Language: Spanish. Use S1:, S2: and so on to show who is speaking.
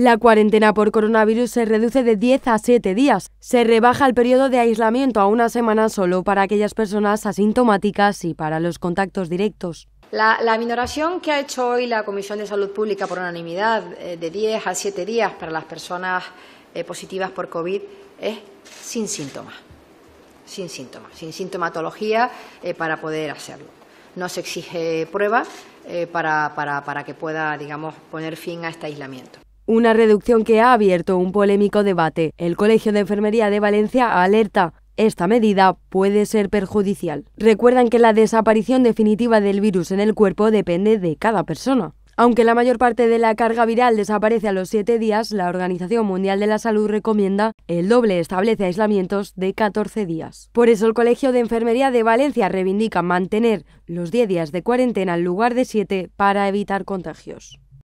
S1: La cuarentena por coronavirus se reduce de 10 a 7 días. Se rebaja el periodo de aislamiento a una semana solo para aquellas personas asintomáticas y para los contactos directos.
S2: La, minoración que ha hecho hoy la Comisión de Salud Pública por unanimidad eh, de 10 a 7 días para las personas eh, positivas por COVID es sin síntomas, sin síntomas, sin sintomatología eh, para poder hacerlo. No se exige prueba para, para que pueda, digamos, poner fin a este aislamiento.
S1: Una reducción que ha abierto un polémico debate. El Colegio de Enfermería de Valencia alerta. Esta medida puede ser perjudicial. Recuerdan que la desaparición definitiva del virus en el cuerpo depende de cada persona. Aunque la mayor parte de la carga viral desaparece a los 7 días, la Organización Mundial de la Salud recomienda el doble establece aislamientos de 14 días. Por eso el Colegio de Enfermería de Valencia reivindica mantener los 10 días de cuarentena en lugar de 7 para evitar contagios.